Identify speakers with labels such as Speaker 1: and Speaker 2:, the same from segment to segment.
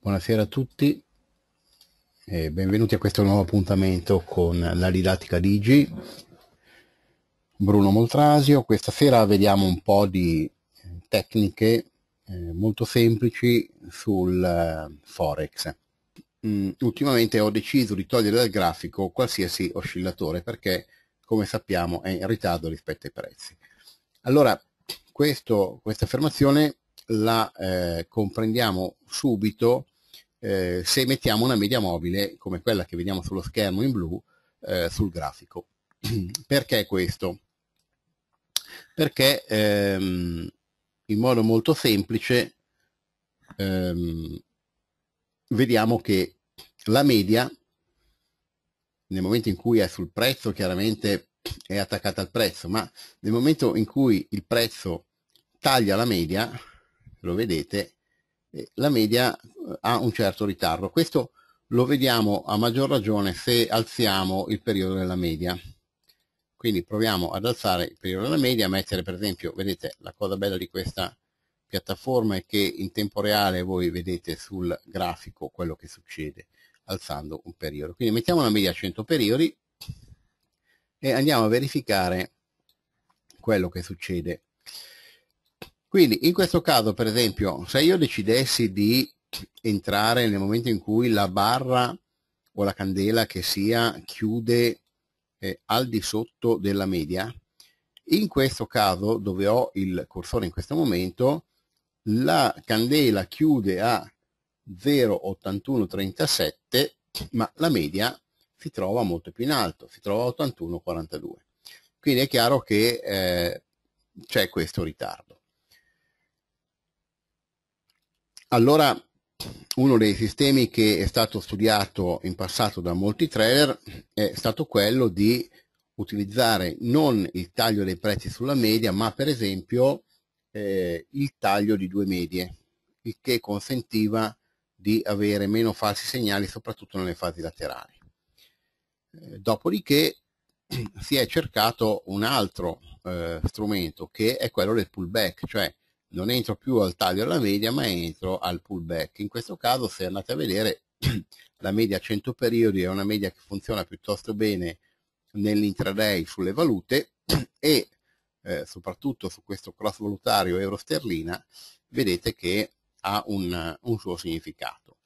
Speaker 1: Buonasera a tutti e benvenuti a questo nuovo appuntamento con la didattica Digi. Bruno Moltrasio, questa sera vediamo un po' di tecniche eh, molto semplici sul eh, Forex. Mm, ultimamente ho deciso di togliere dal grafico qualsiasi oscillatore perché come sappiamo è in ritardo rispetto ai prezzi. Allora, questo, questa affermazione la eh, comprendiamo subito eh, se mettiamo una media mobile come quella che vediamo sullo schermo in blu eh, sul grafico. Perché questo? Perché ehm, in modo molto semplice ehm, vediamo che la media nel momento in cui è sul prezzo chiaramente è attaccata al prezzo ma nel momento in cui il prezzo taglia la media lo vedete, eh, la media eh, ha un certo ritardo. Questo lo vediamo a maggior ragione se alziamo il periodo della media. Quindi proviamo ad alzare il periodo della media, mettere per esempio, vedete la cosa bella di questa piattaforma è che in tempo reale voi vedete sul grafico quello che succede alzando un periodo. Quindi mettiamo la media a 100 periodi e andiamo a verificare quello che succede quindi in questo caso, per esempio, se io decidessi di entrare nel momento in cui la barra o la candela che sia chiude eh, al di sotto della media, in questo caso, dove ho il cursore in questo momento, la candela chiude a 0,8137, ma la media si trova molto più in alto, si trova a 81,42. Quindi è chiaro che eh, c'è questo ritardo. Allora, uno dei sistemi che è stato studiato in passato da molti trader è stato quello di utilizzare non il taglio dei prezzi sulla media, ma per esempio eh, il taglio di due medie, il che consentiva di avere meno falsi segnali, soprattutto nelle fasi laterali. Eh, dopodiché si è cercato un altro eh, strumento che è quello del pullback, cioè non entro più al taglio della media ma entro al pullback in questo caso se andate a vedere la media 100 periodi è una media che funziona piuttosto bene nell'intraday sulle valute e eh, soprattutto su questo cross valutario euro sterlina vedete che ha un, un suo significato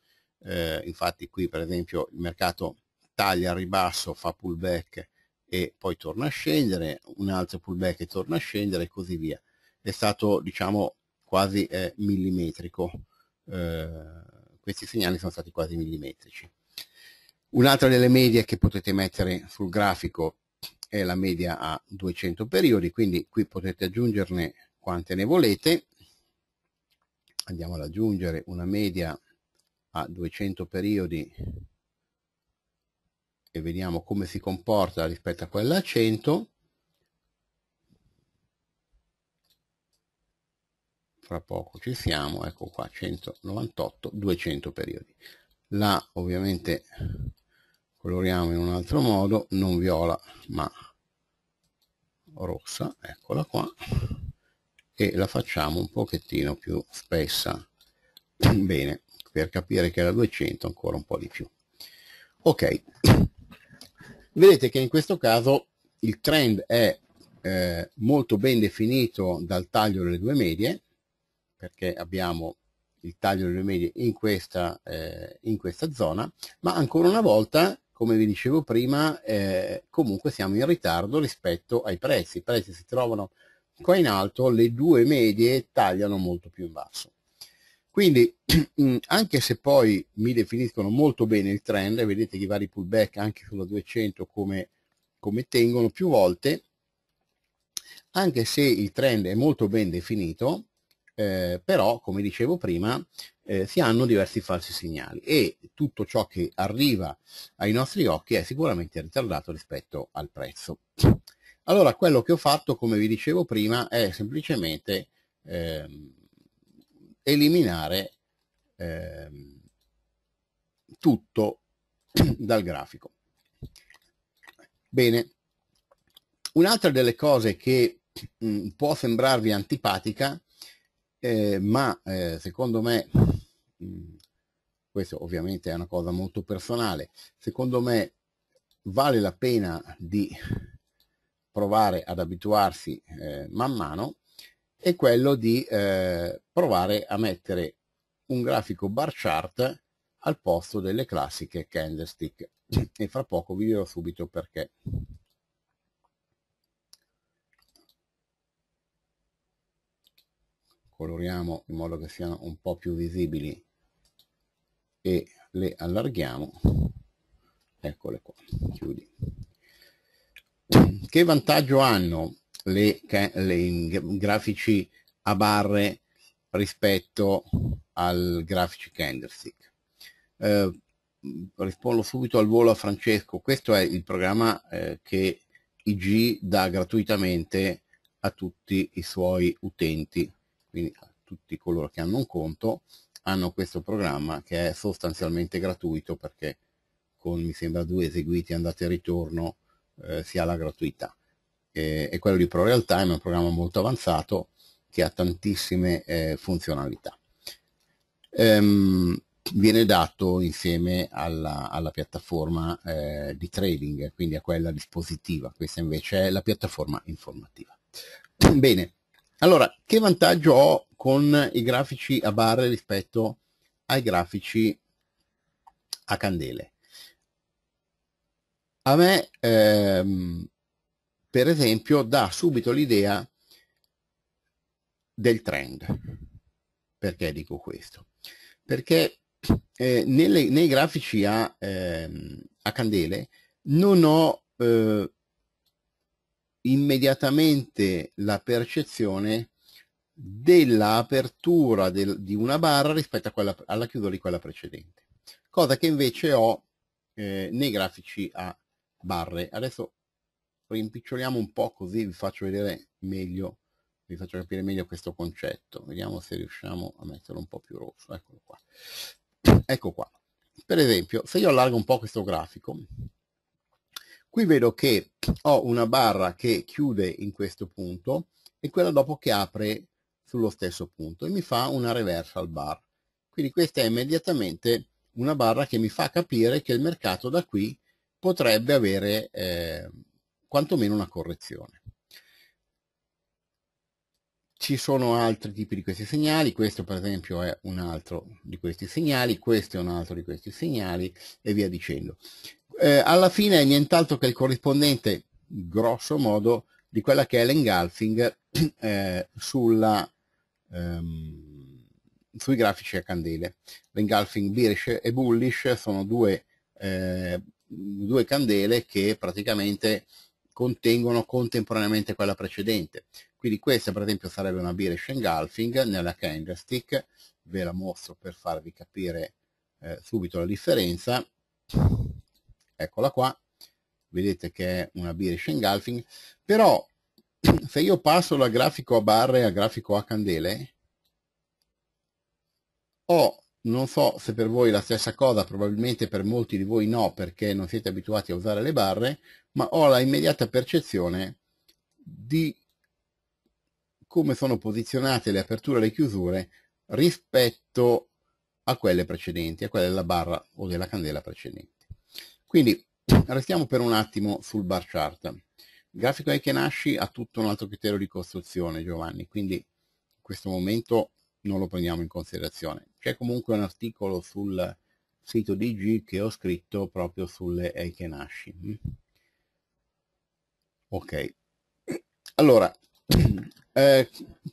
Speaker 1: eh, infatti qui per esempio il mercato taglia a ribasso fa pullback e poi torna a scendere un altro pullback e torna a scendere e così via è stato diciamo quasi eh, millimetrico. Eh, questi segnali sono stati quasi millimetrici. Un'altra delle medie che potete mettere sul grafico è la media a 200 periodi, quindi qui potete aggiungerne quante ne volete. Andiamo ad aggiungere una media a 200 periodi e vediamo come si comporta rispetto a quella a 100 fra poco ci siamo, ecco qua 198, 200 periodi. La ovviamente coloriamo in un altro modo, non viola ma rossa, eccola qua, e la facciamo un pochettino più spessa. Bene, per capire che la 200 ancora un po' di più. Ok, vedete che in questo caso il trend è eh, molto ben definito dal taglio delle due medie perché abbiamo il taglio delle medie in questa, eh, in questa zona, ma ancora una volta, come vi dicevo prima, eh, comunque siamo in ritardo rispetto ai prezzi. I prezzi si trovano qua in alto, le due medie tagliano molto più in basso. Quindi mm, anche se poi mi definiscono molto bene il trend, vedete che i vari pullback anche sulla 200 come, come tengono più volte, anche se il trend è molto ben definito, eh, però come dicevo prima eh, si hanno diversi falsi segnali e tutto ciò che arriva ai nostri occhi è sicuramente ritardato rispetto al prezzo. Allora quello che ho fatto come vi dicevo prima è semplicemente ehm, eliminare ehm, tutto dal grafico. Bene, un'altra delle cose che mh, mm, può sembrarvi antipatica eh, ma eh, secondo me, mm, questo ovviamente è una cosa molto personale, secondo me vale la pena di provare ad abituarsi eh, man mano è quello di eh, provare a mettere un grafico bar chart al posto delle classiche candlestick e fra poco vi dirò subito perché. coloriamo in modo che siano un po' più visibili e le allarghiamo eccole qua chiudi che vantaggio hanno le, le grafici a barre rispetto al grafici candlestick eh, rispondo subito al volo a Francesco questo è il programma eh, che IG dà gratuitamente a tutti i suoi utenti quindi tutti coloro che hanno un conto hanno questo programma che è sostanzialmente gratuito perché con mi sembra due eseguiti andate e ritorno eh, si ha la gratuità e, e quello di ProReal Time è un programma molto avanzato che ha tantissime eh, funzionalità ehm, viene dato insieme alla, alla piattaforma eh, di trading quindi a quella dispositiva questa invece è la piattaforma informativa bene allora, che vantaggio ho con i grafici a barre rispetto ai grafici a candele? A me, ehm, per esempio, dà subito l'idea del trend. Perché dico questo? Perché eh, nelle, nei grafici a, ehm, a, candele non ho eh, immediatamente la percezione dell'apertura del, di una barra rispetto a quella, alla chiusura di quella precedente, cosa che invece ho eh, nei grafici a barre. Adesso rimpiccioliamo un po' così vi faccio vedere meglio, vi faccio capire meglio questo concetto. Vediamo se riusciamo a metterlo un po' più rosso. Eccolo qua. Ecco qua. Per esempio, se io allargo un po' questo grafico, Qui vedo che ho una barra che chiude in questo punto e quella dopo che apre sullo stesso punto e mi fa una reversal bar. Quindi questa è immediatamente una barra che mi fa capire che il mercato da qui potrebbe avere eh, quantomeno una correzione. Ci sono altri tipi di questi segnali, questo per esempio è un altro di questi segnali, questo è un altro di questi segnali e via dicendo eh, alla fine è nient'altro che il corrispondente, grosso modo, di quella che è l'engulfing eh, ehm, sui grafici a candele. L'engulfing bearish e bullish sono due, eh, due candele che praticamente contengono contemporaneamente quella precedente. Quindi questa per esempio sarebbe una bearish engulfing nella candlestick, ve la mostro per farvi capire eh, subito la differenza eccola qua, vedete che è una Birish Engulfing, però se io passo dal grafico a barre al grafico a candele, ho non so se per voi la stessa cosa, probabilmente per molti di voi no, perché non siete abituati a usare le barre, ma ho la immediata percezione di come sono posizionate le aperture e le chiusure rispetto a quelle precedenti, a quella della barra o della candela precedente. Quindi restiamo per un attimo sul bar chart. Il grafico Eikenashi ha tutto un altro criterio di costruzione, Giovanni, quindi in questo momento non lo prendiamo in considerazione. C'è comunque un articolo sul sito DG che ho scritto proprio sulle Eiken Eikenashi. Ok, allora, eh,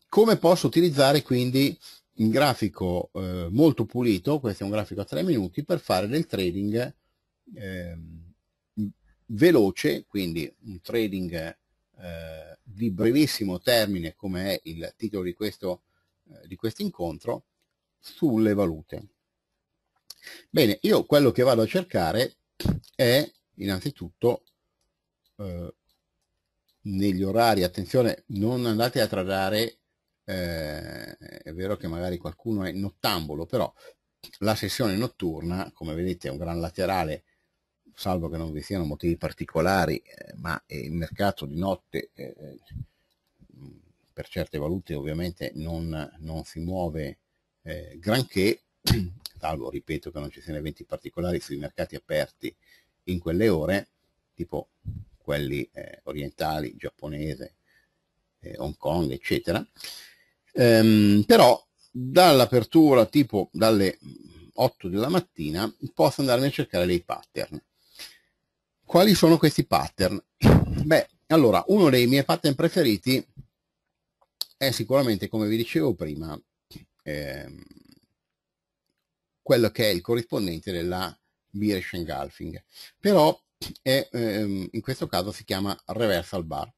Speaker 1: come posso utilizzare quindi un grafico eh, molto pulito, questo è un grafico a 3 minuti, per fare del trading Ehm, veloce, quindi un trading eh, di brevissimo termine come è il titolo di questo eh, di questo incontro sulle valute. Bene, io quello che vado a cercare è innanzitutto eh, negli orari, attenzione, non andate a tradare, eh, è vero che magari qualcuno è nottambolo, però la sessione notturna, come vedete è un gran laterale salvo che non vi siano motivi particolari, eh, ma eh, il mercato di notte eh, per certe valute ovviamente non, non si muove granché, salvo, ripeto, che non ci siano eventi particolari sui mercati aperti in quelle ore, tipo quelli orientali, giapponese, Hong Kong, eccetera. Ehm, però dall'apertura tipo dalle 8 della mattina posso andarmi a cercare dei pattern quali sono questi pattern? Beh, allora, uno dei miei pattern preferiti è sicuramente, come vi dicevo prima, ehm, quello che è il corrispondente della Birish engulfing. però è, ehm, in questo caso si chiama reversal bar.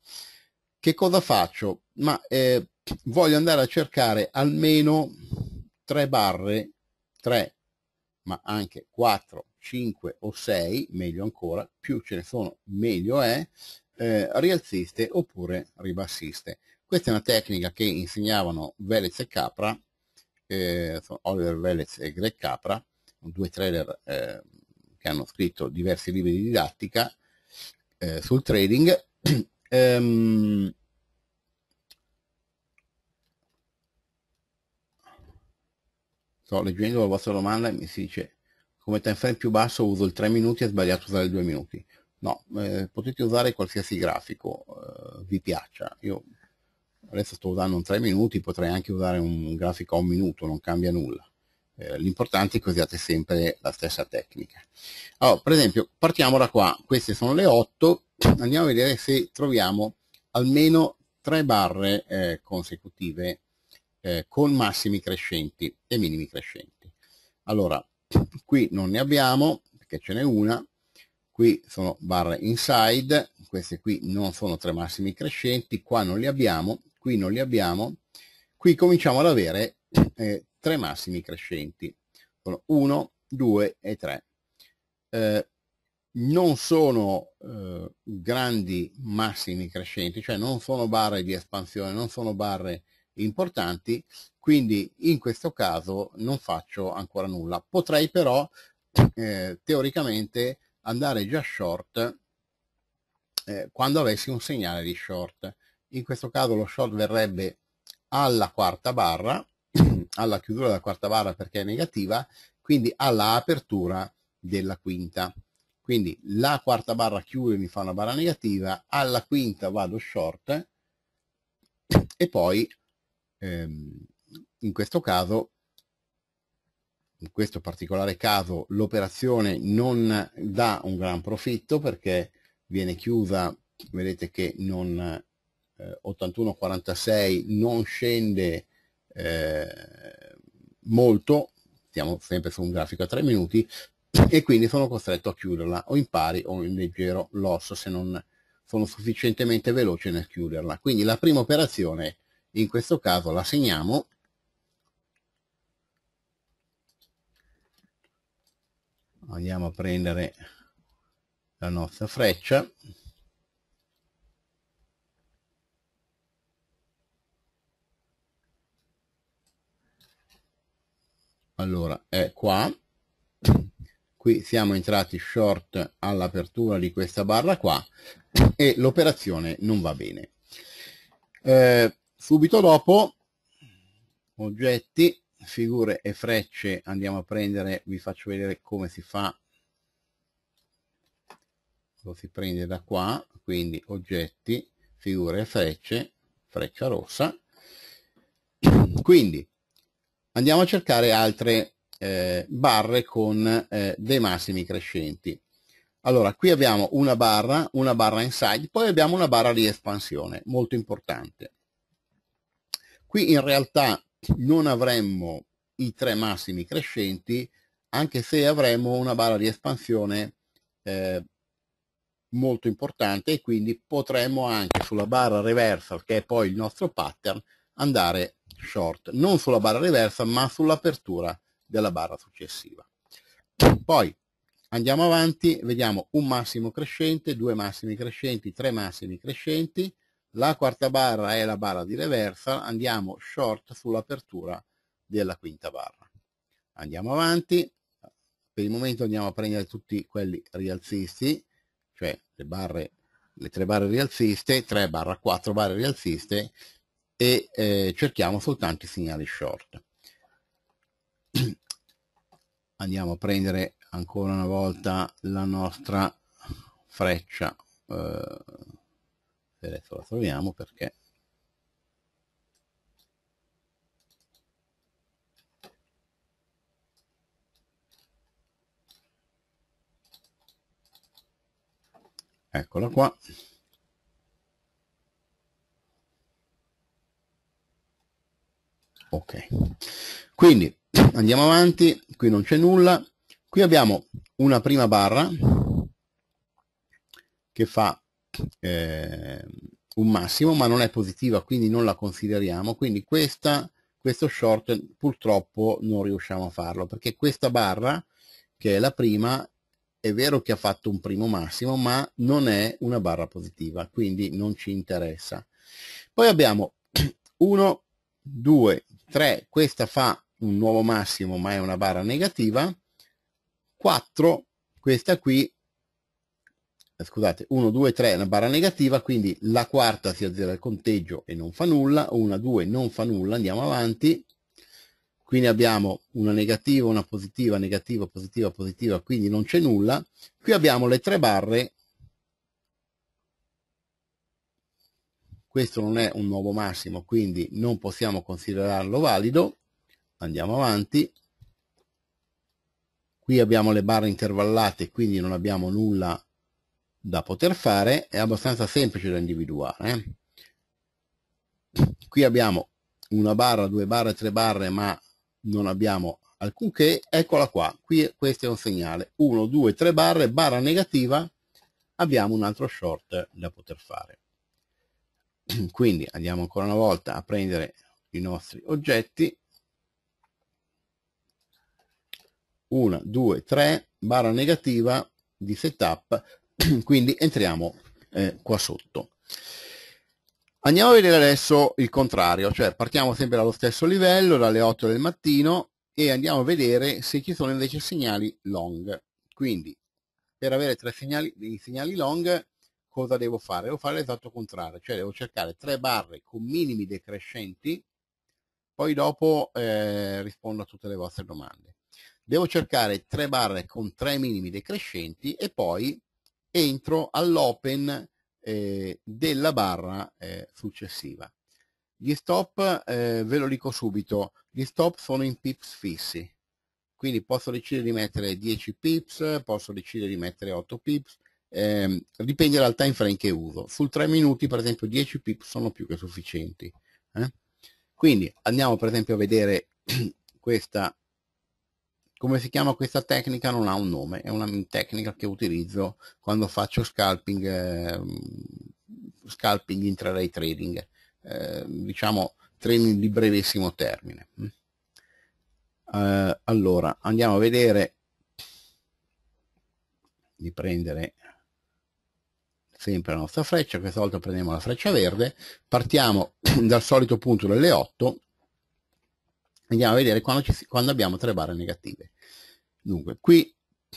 Speaker 1: Che cosa faccio? Ma eh, voglio andare a cercare almeno tre barre, tre, ma anche quattro 5 o 6, meglio ancora, più ce ne sono meglio è, eh, rialziste oppure ribassiste. Questa è una tecnica che insegnavano Velez e Capra, eh, Oliver Velez e Greg Capra, due trader eh, che hanno scritto diversi libri di didattica eh, sul trading. ehm, sto leggendo la vostra domanda e mi si dice come time frame più basso uso il 3 minuti, è sbagliato usare il 2 minuti. No, eh, potete usare qualsiasi grafico eh, vi piaccia. Io adesso sto usando un 3 minuti, potrei anche usare un grafico a un minuto, non cambia nulla. Eh, l'importante è che usiate sempre la stessa tecnica. Allora, per esempio, partiamo da qua, queste sono le 8, andiamo a vedere se troviamo almeno 3 barre eh, consecutive eh, con massimi crescenti e minimi crescenti. Allora, qui non ne abbiamo perché ce n'è una qui sono barre inside queste qui non sono tre massimi crescenti qua non li abbiamo qui non li abbiamo qui cominciamo ad avere eh, tre massimi crescenti sono 1 2 e 3 eh, non sono eh, grandi massimi crescenti cioè non sono barre di espansione non sono barre importanti, quindi in questo caso non faccio ancora nulla. Potrei però eh, teoricamente andare già short eh, quando avessi un segnale di short. In questo caso lo short verrebbe alla quarta barra, alla chiusura della quarta barra perché è negativa, quindi alla apertura della quinta. Quindi la quarta barra chiude mi fa una barra negativa, alla quinta vado short e poi Ehm, in questo caso in questo particolare caso l'operazione non dà un gran profitto perché viene chiusa vedete che non eh, 81,46 non scende eh, molto siamo sempre su un grafico a 3 minuti e quindi sono costretto a chiuderla o in pari o in leggero loss se non sono sufficientemente veloce nel chiuderla quindi la prima operazione in questo caso la segniamo andiamo a prendere la nostra freccia allora è qua qui siamo entrati short all'apertura di questa barra qua e l'operazione non va bene eh, subito dopo oggetti figure e frecce andiamo a prendere vi faccio vedere come si fa lo si prende da qua quindi oggetti figure e frecce freccia rossa quindi andiamo a cercare altre eh, barre con eh, dei massimi crescenti allora qui abbiamo una barra una barra inside poi abbiamo una barra di espansione molto importante Qui in realtà non avremmo i tre massimi crescenti, anche se avremmo una barra di espansione eh, molto importante e quindi potremmo anche sulla barra reversal, che è poi il nostro pattern, andare short, non sulla barra reversa ma sull'apertura della barra successiva. Poi andiamo avanti, vediamo un massimo crescente, due massimi crescenti, tre massimi crescenti, la quarta barra è la barra di reversa, andiamo short sull'apertura della quinta barra. Andiamo avanti, per il momento andiamo a prendere tutti quelli rialzisti, cioè le barre le tre barre rialziste, 3 barra 4 barre rialziste e eh, cerchiamo soltanto i segnali short. Andiamo a prendere ancora una volta la nostra freccia eh, adesso la troviamo perché eccola qua ok quindi andiamo avanti qui non c'è nulla qui abbiamo una prima barra che fa eh, un massimo, ma non è positiva, quindi non la consideriamo. Quindi questa, questo short purtroppo non riusciamo a farlo, perché questa barra, che è la prima, è vero che ha fatto un primo massimo, ma non è una barra positiva, quindi non ci interessa. Poi abbiamo 1, 2, 3, questa fa un nuovo massimo, ma è una barra negativa. 4, questa qui eh, scusate, 1, 2, 3 è una barra negativa, quindi la quarta si azzera il conteggio e non fa nulla, 1, 2 non fa nulla, andiamo avanti, quindi abbiamo una negativa, una positiva, negativa, positiva, positiva, quindi non c'è nulla, qui abbiamo le tre barre, questo non è un nuovo massimo, quindi non possiamo considerarlo valido, andiamo avanti, qui abbiamo le barre intervallate, quindi non abbiamo nulla da poter fare è abbastanza semplice da individuare. Eh. Qui abbiamo una barra, due barre, tre barre, ma non abbiamo alcunché, eccola qua, qui questo è un segnale, 1, 2, 3 barre, barra negativa, abbiamo un altro short da poter fare. Quindi andiamo ancora una volta a prendere i nostri oggetti, 1, 2, 3, barra negativa di setup, Quindi entriamo eh, qua sotto. Andiamo a vedere adesso il contrario, cioè partiamo sempre dallo stesso livello, dalle 8 del mattino e andiamo a vedere se ci sono invece segnali long. Quindi per avere tre segnali, dei segnali long cosa devo fare? Devo fare l'esatto contrario, cioè devo cercare tre barre con minimi decrescenti, poi dopo eh, rispondo a tutte le vostre domande. Devo cercare tre barre con tre minimi decrescenti e poi entro all'open eh, della barra eh, successiva. Gli stop, eh, ve lo dico subito, gli stop sono in pips fissi, quindi posso decidere di mettere 10 pips, posso decidere di mettere 8 pips, eh, dipende dal time frame che uso. Sul 3 minuti per esempio 10 pips sono più che sufficienti. Eh? Quindi andiamo per esempio a vedere questa come si chiama questa tecnica non ha un nome, è una tecnica che utilizzo quando faccio scalping, eh, scalping intraday trading, eh, diciamo trading di brevissimo termine. Mm. Eh, allora, andiamo a vedere di prendere sempre la nostra freccia, questa volta prendiamo la freccia verde, partiamo dal solito punto delle 8 andiamo a vedere quando, ci, quando abbiamo tre barre negative. Dunque, qui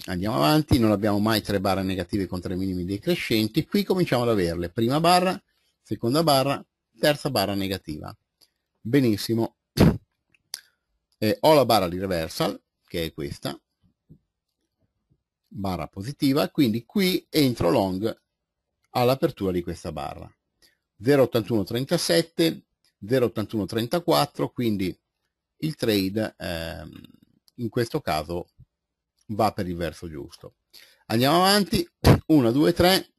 Speaker 1: andiamo avanti, non abbiamo mai tre barre negative con tre minimi decrescenti, qui cominciamo ad averle, prima barra, seconda barra, terza barra negativa. Benissimo, eh, ho la barra di reversal, che è questa, barra positiva, quindi qui entro long all'apertura di questa barra. 0,8137, 0,8134, quindi il trade eh, in questo caso va per il verso giusto. Andiamo avanti, 1, 2, 3,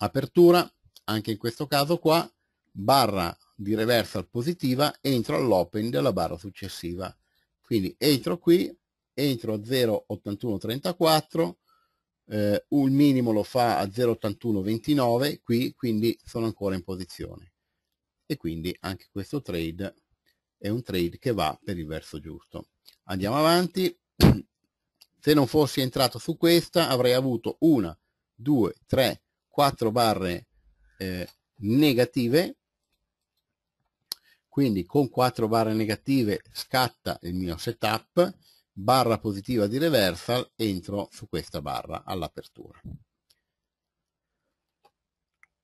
Speaker 1: apertura, anche in questo caso qua, barra di reversal positiva, entro all'open della barra successiva. Quindi entro qui, entro a 0,8134, eh, un minimo lo fa a 0,8129 qui, quindi sono ancora in posizione. E quindi anche questo trade è un trade che va per il verso giusto. Andiamo avanti. Se non fossi entrato su questa avrei avuto una, due, tre, quattro barre eh, negative. Quindi con quattro barre negative scatta il mio setup, barra positiva di reversal, entro su questa barra all'apertura.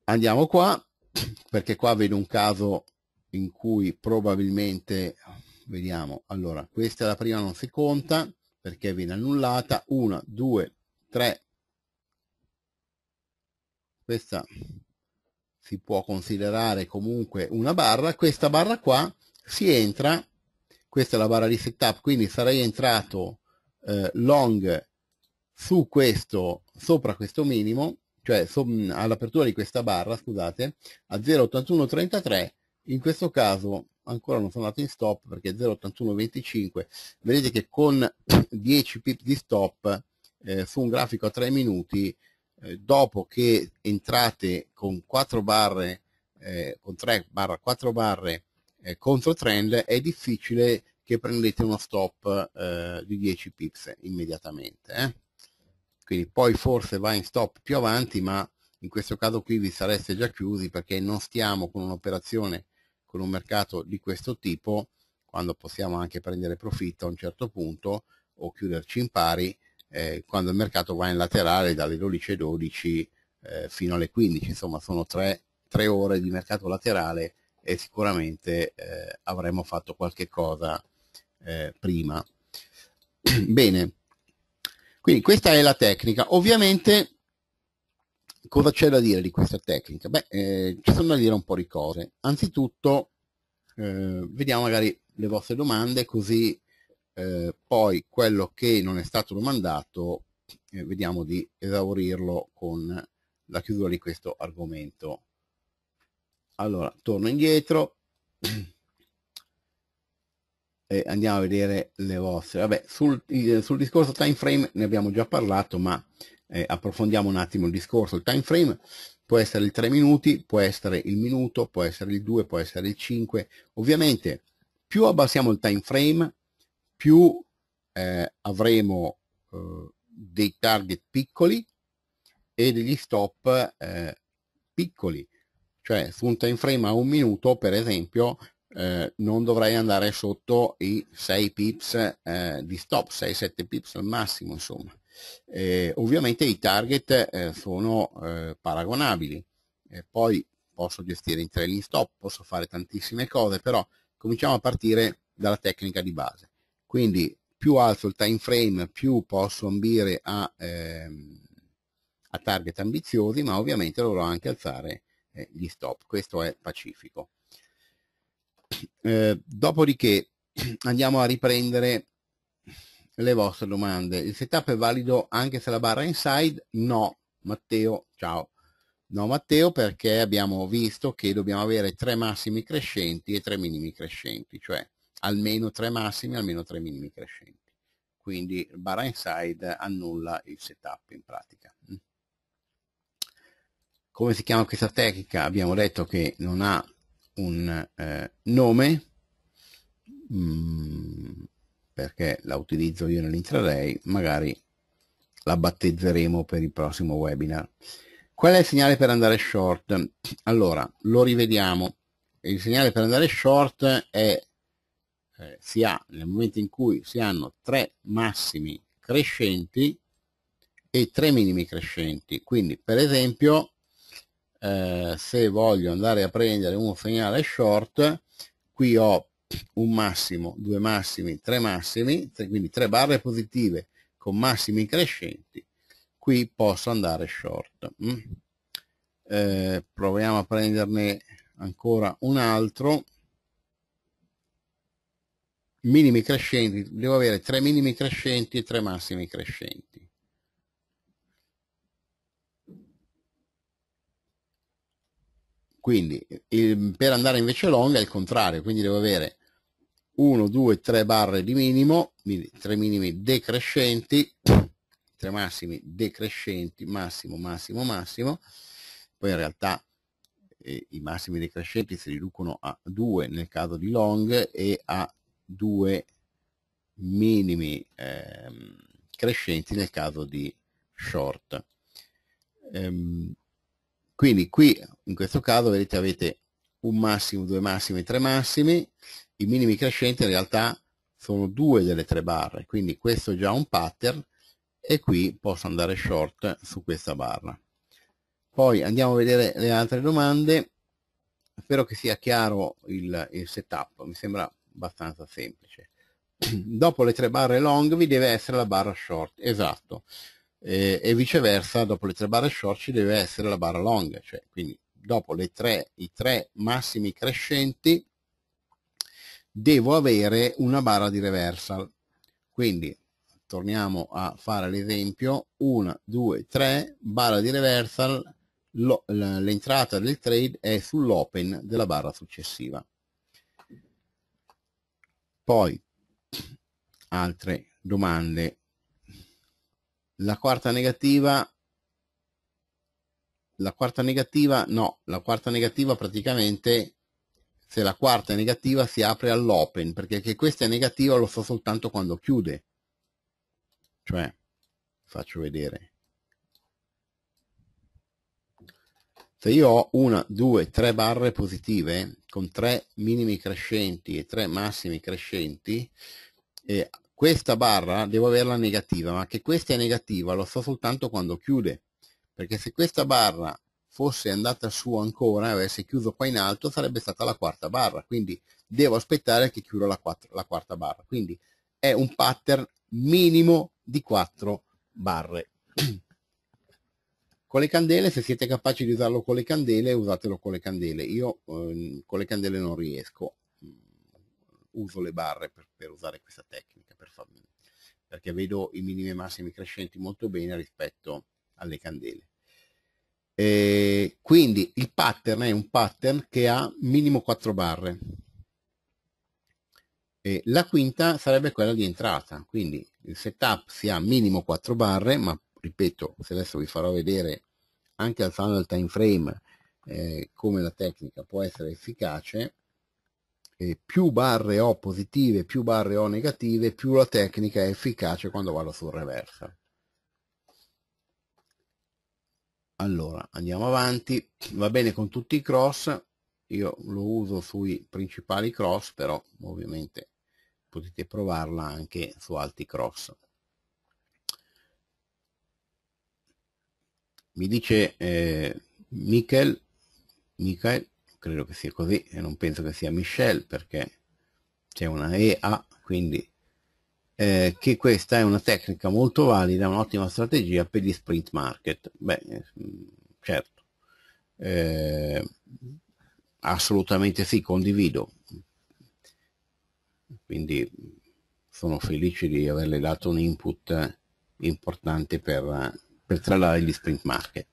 Speaker 1: Andiamo qua, perché qua vedo un caso in cui probabilmente vediamo allora questa è la prima non si conta perché viene annullata 1 2 3 questa si può considerare comunque una barra questa barra qua si entra questa è la barra di setup quindi sarei entrato eh, long su questo sopra questo minimo cioè all'apertura di questa barra scusate a 081 33 in questo caso ancora non sono andato in stop perché 0,8125 vedete che con 10 pip di stop eh, su un grafico a 3 minuti eh, dopo che entrate con 4 barre eh, con 3 barra 4 barre eh, contro trend è difficile che prendete uno stop eh, di 10 pips immediatamente eh. quindi poi forse va in stop più avanti ma in questo caso qui vi sareste già chiusi perché non stiamo con un'operazione con un mercato di questo tipo, quando possiamo anche prendere profitto a un certo punto o chiuderci in pari, eh, quando il mercato va in laterale dalle 12.12 eh, fino alle 15, insomma sono tre, tre, ore di mercato laterale e sicuramente eh, avremmo fatto qualche cosa eh, prima. Bene, quindi questa è la tecnica. Ovviamente cosa c'è da dire di questa tecnica? Beh, eh, ci sono da dire un po' di cose. Anzitutto, eh, vediamo magari le vostre domande, così eh, poi quello che non è stato domandato, eh, vediamo di esaurirlo con la chiusura di questo argomento. Allora, torno indietro. eh, andiamo a vedere le vostre. Vabbè, sul, eh, sul, discorso time frame ne abbiamo già parlato, ma eh, approfondiamo un attimo il discorso. Il time frame può essere il 3 minuti, può essere il minuto, può essere il 2, può essere il 5. Ovviamente più abbassiamo il time frame, più eh, avremo eh, dei target piccoli e degli stop eh, piccoli. Cioè su un time frame a un minuto, per esempio, eh, non dovrei andare sotto i 6 pips eh, di stop, 6-7 pips al massimo insomma. Eh, ovviamente i target eh, sono eh, paragonabili, poi posso gestire in trailing stop, posso fare tantissime cose, però cominciamo a partire dalla tecnica di base. Quindi più alzo il time frame, più posso ambire a, ehm, a target ambiziosi, ma ovviamente dovrò anche alzare gli stop, questo è pacifico. Eh, dopodiché andiamo a riprendere le vostre domande. Il setup è valido anche se la barra è inside? No, Matteo, ciao. No Matteo perché abbiamo visto che dobbiamo avere tre massimi crescenti e tre minimi crescenti, cioè almeno tre massimi almeno tre minimi crescenti. Quindi barra inside annulla il setup in pratica. Mm. Come si chiama questa tecnica? Abbiamo detto che non ha un eh, nome mm, perché la utilizzo io nell'intraday, magari la battezzeremo per il prossimo webinar. Qual è il segnale per andare short? Allora, lo rivediamo. Il segnale per andare short è eh, si ha nel momento in cui si hanno tre massimi crescenti e tre minimi crescenti. Quindi, per esempio, eh, se voglio andare a prendere un segnale short qui ho un massimo, due massimi, tre massimi, tre, quindi tre barre positive con massimi crescenti, qui posso andare short. Mm. Eh, proviamo a prenderne ancora un altro. Minimi crescenti, devo avere tre minimi crescenti e tre massimi crescenti. Quindi il, per andare invece long è il contrario, quindi devo avere 1, 2, 3 barre di minimo, quindi 3 minimi decrescenti, 3 massimi decrescenti, massimo, massimo, massimo, poi in realtà eh, i massimi decrescenti si riducono a 2 nel caso di long e a 2 minimi ehm, crescenti nel caso di short. Ehm, quindi qui, in questo caso, vedete avete un massimo, due massimi, tre massimi, i minimi crescenti in realtà sono due delle tre barre, quindi questo è già un pattern e qui posso andare short su questa barra. Poi andiamo a vedere le altre domande, spero che sia chiaro il, il setup, mi sembra abbastanza semplice. Dopo le tre barre long vi deve essere la barra short, esatto eh, e viceversa dopo le tre barre short ci deve essere la barra long, cioè quindi dopo tre, i tre massimi crescenti devo avere una barra di reversal. Quindi torniamo a fare l'esempio 1 2 3 barra di reversal l'entrata del trade è sull'open della barra successiva poi altre domande la quarta negativa la quarta negativa no, la quarta negativa praticamente se la quarta è negativa si apre all'open perché che questa è negativa lo so soltanto quando chiude cioè faccio vedere se io ho una, due, tre barre positive con tre minimi crescenti e tre massimi crescenti e questa barra devo averla negativa, ma che questa è negativa lo so soltanto quando chiude, perché se questa barra fosse andata su ancora e avesse chiuso qua in alto sarebbe stata la quarta barra, quindi devo aspettare che chiuda la, la, quarta barra, quindi è un pattern minimo di 4 barre. Con le candele, se siete capaci di usarlo con le candele, usatelo con le candele. Io eh, con le candele non riesco, uso le barre per, per usare questa tecnica perché vedo i minimi e massimi crescenti molto bene rispetto alle candele. E quindi il pattern è un pattern che ha minimo 4 barre. E la quinta sarebbe quella di entrata, quindi il setup si ha minimo 4 barre, ma ripeto, se adesso vi farò vedere anche alzando il time frame eh, come la tecnica può essere efficace, eh, più barre O positive, più barre O negative, più la tecnica è efficace quando vado sul reversa. Allora, andiamo avanti, va bene con tutti i cross, io lo uso sui principali cross, però ovviamente potete provarla anche su altri cross. Mi dice eh, Michel, Michael credo che sia così e non penso che sia Michelle perché c'è una EA quindi eh, che questa è una tecnica molto valida un'ottima strategia per gli sprint market beh mm, certo eh, assolutamente sì condivido quindi sono felice di averle dato un input importante per, per tralare gli sprint market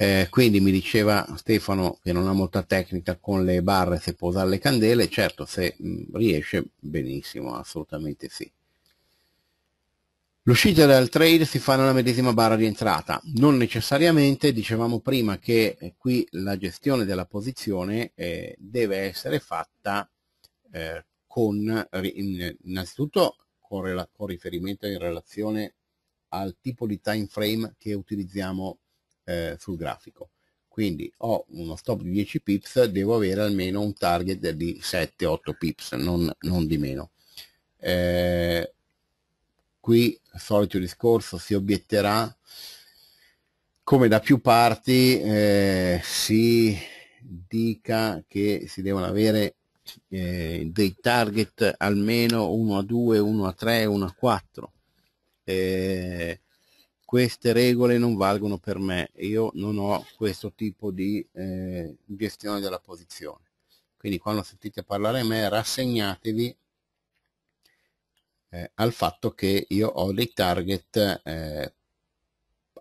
Speaker 1: eh, quindi mi diceva Stefano che non ha molta tecnica con le barre se può usare le candele, certo se mh, mm, riesce benissimo, assolutamente sì. L'uscita dal trade si fa nella medesima barra di entrata, non necessariamente, dicevamo prima che eh, qui la gestione della posizione eh, deve essere fatta eh, con, innanzitutto con, con riferimento in relazione al tipo di time frame che utilizziamo eh, sul grafico. Quindi ho uno stop di 10 pips, devo avere almeno un target di 7-8 pips, non, non, di meno. Eh, qui, solito discorso, si obietterà come da più parti eh, si dica che si devono avere eh, dei target almeno 1 a 2, 1 a 3, 1 a 4. Eh, queste regole non valgono per me, io non ho questo tipo di eh, gestione della posizione. Quindi quando sentite parlare a me rassegnatevi eh, al fatto che io ho dei target eh,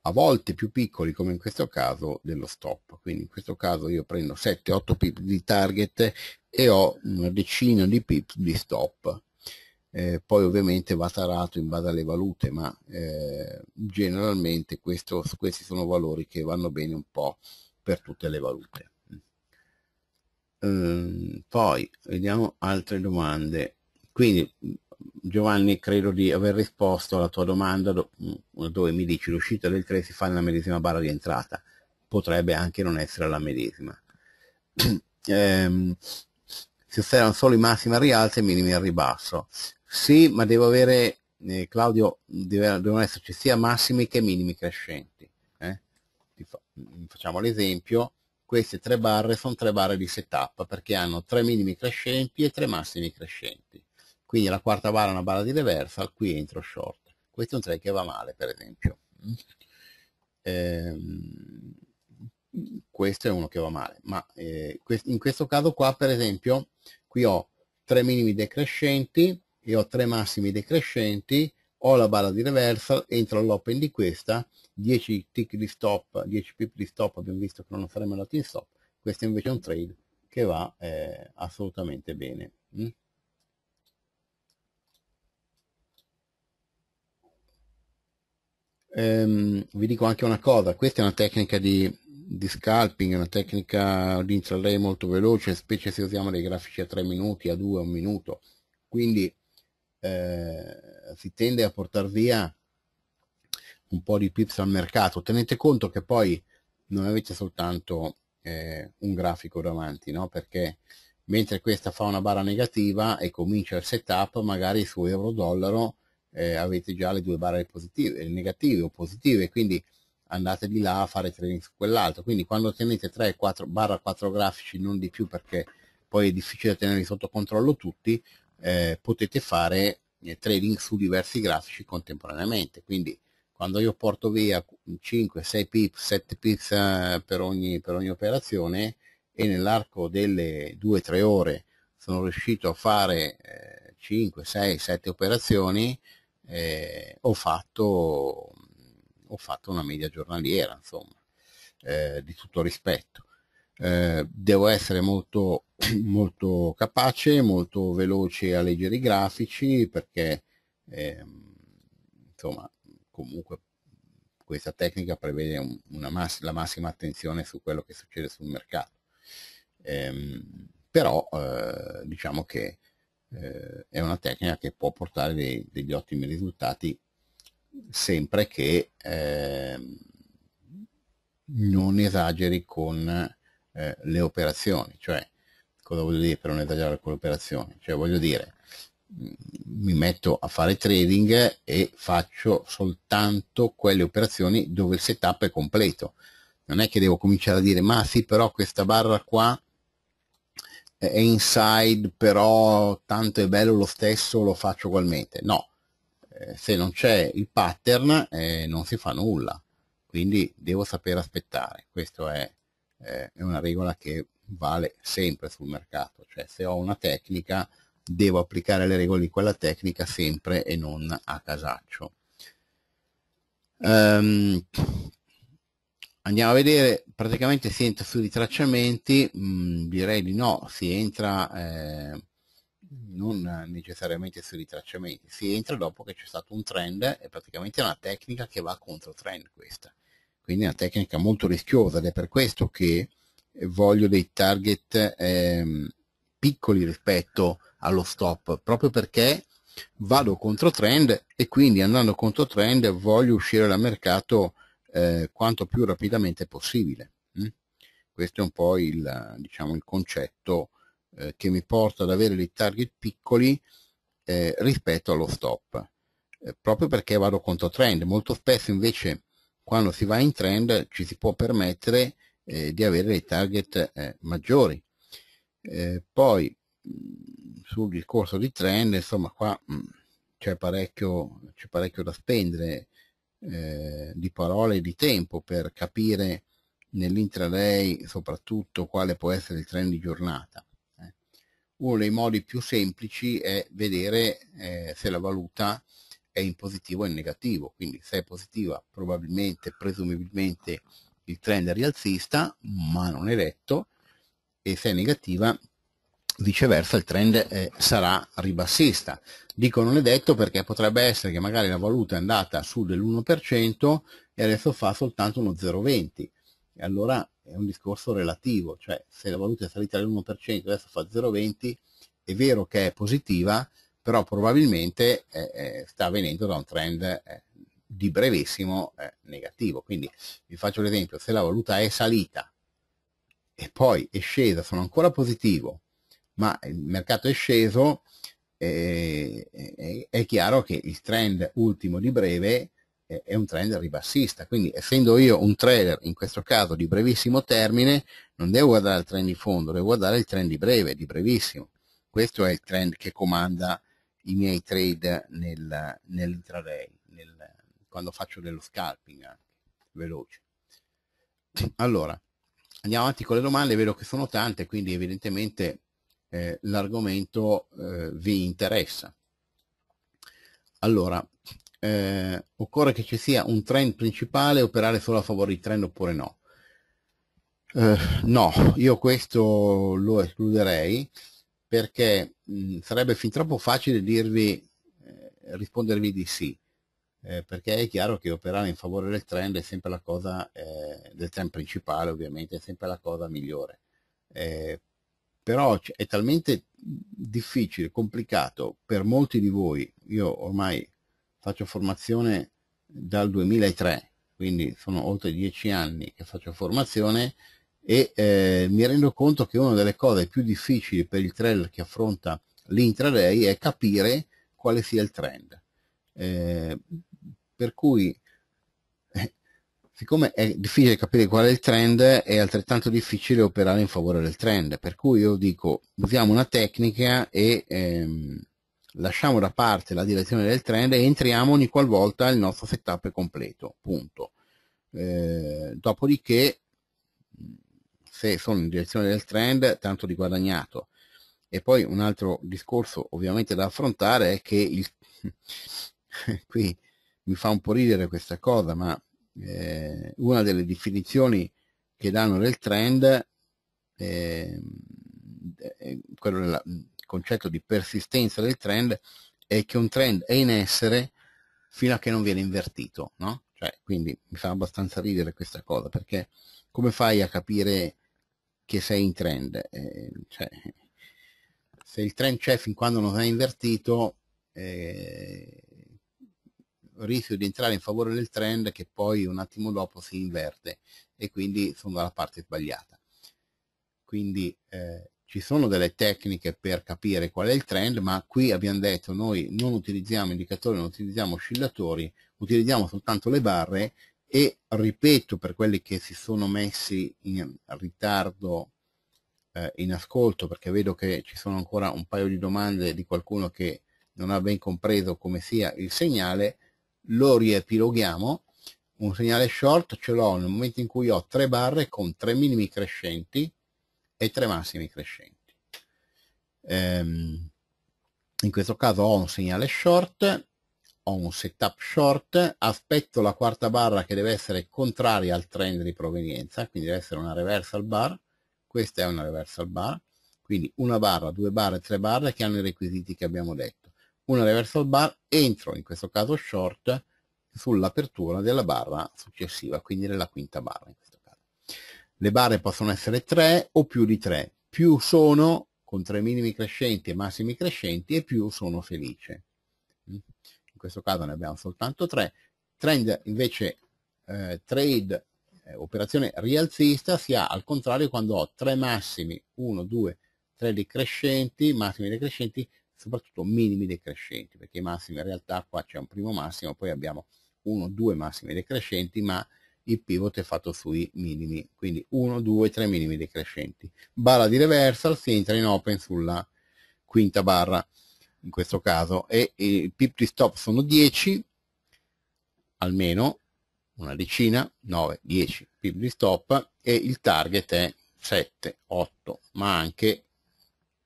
Speaker 1: a volte più piccoli come in questo caso dello stop. Quindi in questo caso io prendo 7-8 pip di target e ho una decina di pip di stop eh, poi ovviamente va tarato in base alle valute, ma eh, generalmente questo, questi sono valori che vanno bene un po' per tutte le valute. Ehm, poi vediamo altre domande. Quindi Giovanni credo di aver risposto alla tua domanda do, dove mi dici l'uscita del 3 si fa nella medesima barra di entrata. Potrebbe anche non essere la medesima. ehm, si osservano solo i massimi al rialzo e i minimi al ribasso. Sì, ma devo avere, eh, Claudio, devono esserci sia massimi che minimi crescenti. Eh? Mm, facciamo l'esempio, queste tre barre sono tre barre di setup perché hanno tre minimi crescenti e tre massimi crescenti. Quindi la quarta barra è una barra di reversal, qui entro short. Questo è un trade che va male, per esempio. Ehm, questo è uno che va male, ma eh, in questo caso qua, per esempio, qui ho tre minimi decrescenti, e ho tre massimi decrescenti, ho la barra di reversal, entro all'open di questa, 10 tick di stop, 10 pip di stop, abbiamo visto che non saremmo andati in stop, questo invece è un trade che va eh, assolutamente bene. Mm? Ehm, vi dico anche una cosa, questa è una tecnica di, di scalping, una tecnica di intraday molto veloce, specie se usiamo dei grafici a 3 minuti, a 2, a 1 minuto, quindi eh, si tende a portare via un po' di pips al mercato. Tenete conto che poi non avete soltanto eh, un grafico davanti, no? perché mentre questa fa una barra negativa e comincia il setup, magari su euro-dollaro eh, avete già le due barre positive, negative o positive, quindi andate di là a fare trading su quell'altro. Quindi quando tenete 3, 4, barra 4 grafici, non di più perché poi è difficile tenerli sotto controllo tutti, eh, potete fare eh, trading su diversi grafici contemporaneamente. Quindi quando io porto via 5, 6 pips, 7 pips per ogni, per ogni operazione e nell'arco delle 2-3 ore sono riuscito a fare eh, 5, 6, 7 operazioni, eh, ho, fatto, ho fatto una media giornaliera, insomma, eh, di tutto rispetto. Eh, devo essere molto molto capace, molto veloce a leggere i grafici perché eh, insomma comunque questa tecnica prevede una mass la massima attenzione su quello che succede sul mercato. Eh, però eh, diciamo che eh, è una tecnica che può portare dei, degli ottimi risultati sempre che ehm, non esageri con eh, le operazioni, cioè cosa voglio dire per non tagliare le operazioni? Cioè voglio dire, mm, mi metto a fare trading e faccio soltanto quelle operazioni dove il setup è completo. Non è che devo cominciare a dire ma sì però questa barra qua è inside però tanto è bello lo stesso lo faccio ugualmente. No, eh, se non c'è il pattern eh, non si fa nulla quindi devo sapere aspettare questa è, eh, è una regola che vale sempre sul mercato, cioè se ho una tecnica devo applicare le regole di quella tecnica sempre e non a casaccio. Um, andiamo a vedere, praticamente si entra sui ritracciamenti, mh, mm, direi di no, si entra eh, non necessariamente sui ritracciamenti, si entra dopo che c'è stato un trend e praticamente è una tecnica che va contro trend questa, quindi è una tecnica molto rischiosa ed è per questo che voglio dei target eh, piccoli rispetto allo stop, proprio perché vado contro trend e quindi andando contro trend voglio uscire dal mercato eh, quanto più rapidamente possibile. Mm? Questo è un po' il, diciamo, il concetto eh, che mi porta ad avere dei target piccoli eh, rispetto allo stop, eh, proprio perché vado contro trend. Molto spesso invece quando si va in trend ci si può permettere eh, di avere dei target eh, maggiori. Eh, poi mm, sul discorso di trend, insomma qua mh, mm, c'è, parecchio, c'è parecchio da spendere eh, di parole e di tempo per capire nell'intraday soprattutto quale può essere il trend di giornata. Eh. Uno dei modi più semplici è vedere eh, se la valuta è in positivo o in negativo, quindi se è positiva probabilmente, presumibilmente il trend è rialzista ma non è detto e se è negativa viceversa il trend eh, sarà ribassista. Dico non è detto perché potrebbe essere che magari la valuta è andata su dell'1% e adesso fa soltanto uno 0,20. E allora è un discorso relativo, cioè se la valuta è salita all'1% adesso fa 0,20, è vero che è positiva, però probabilmente eh, eh sta venendo da un trend eh, di brevissimo è negativo. Quindi vi faccio l'esempio, se la valuta è salita e poi è scesa, sono ancora positivo, ma il mercato è sceso, eh, eh, eh è chiaro che il trend ultimo di breve è un trend ribassista, quindi essendo io un trader, in questo caso di brevissimo termine, non devo guardare il trend di fondo, devo guardare il trend di breve, di brevissimo. Questo è il trend che comanda i miei trade nel, nell'intraday quando faccio dello scalping anche, veloce. Allora, andiamo avanti con le domande, vedo che sono tante, quindi evidentemente eh, l'argomento eh, vi interessa. Allora, eh, occorre che ci sia un trend principale, operare solo a favore di trend oppure no? Eh, no, io questo lo escluderei perché mh, sarebbe fin troppo facile dirvi, eh, rispondervi di sì eh, perché è chiaro che operare in favore del trend è sempre la cosa, eh, del trend principale ovviamente, è sempre la cosa migliore. Eh, però è talmente difficile, complicato per molti di voi, io ormai faccio formazione dal 2003, quindi sono oltre dieci anni che faccio formazione e eh, mi rendo conto che una delle cose più difficili per il trailer che affronta l'intraday è capire quale sia il trend. Eh, per cui, eh, siccome è difficile capire qual è il trend, è altrettanto difficile operare in favore del trend. Per cui io dico, usiamo una tecnica e ehm, lasciamo da parte la direzione del trend e entriamo ogni qualvolta il nostro setup è completo, punto. Eh, dopodiché, se sono in direzione del trend, tanto di guadagnato. E poi un altro discorso ovviamente da affrontare è che il, qui mi fa un po' ridere questa cosa, ma eh, una delle definizioni che danno del trend ehm, eh, quello del mm, concetto di persistenza del trend è che un trend è in essere fino a che non viene invertito, no? Cioè, quindi mi fa abbastanza ridere questa cosa, perché come fai a capire che sei in trend? Eh, cioè, se il trend c'è fin quando non è invertito, eh, rischio di entrare in favore del trend che poi un attimo dopo si inverte e quindi sono dalla parte sbagliata. Quindi eh, ci sono delle tecniche per capire qual è il trend, ma qui abbiamo detto noi non utilizziamo indicatori, non utilizziamo oscillatori, utilizziamo soltanto le barre e ripeto per quelli che si sono messi in ritardo eh, in ascolto, perché vedo che ci sono ancora un paio di domande di qualcuno che non ha ben compreso come sia il segnale, lo riepiloghiamo, un segnale short ce l'ho nel momento in cui ho tre barre con tre minimi crescenti e tre massimi crescenti. Ehm, in questo caso ho un segnale short, ho un setup short, aspetto la quarta barra che deve essere contraria al trend di provenienza, quindi deve essere una reversal bar, questa è una reversal bar, quindi una barra, due barre, tre barre che hanno i requisiti che abbiamo detto una reversal bar, entro in questo caso short sull'apertura della barra successiva, quindi nella quinta barra in questo caso. Le barre possono essere 3 o più di 3, più sono con tre minimi crescenti e massimi crescenti e più sono felice. Mm? In questo caso ne abbiamo soltanto 3. Trend invece eh, trade eh, operazione rialzista si ha al contrario quando ho tre massimi, 1, 2, 3 di crescenti, massimi decrescenti soprattutto minimi decrescenti, perché i massimi in realtà qua c'è un primo massimo, poi abbiamo uno, due massimi decrescenti, ma il pivot è fatto sui minimi, quindi 1, 2, 3 minimi decrescenti. Barra di reversal si entra in open sulla quinta barra, in questo caso, e i pip di stop sono 10, almeno una decina, 9, 10 pip di stop, e il target è 7, 8, ma anche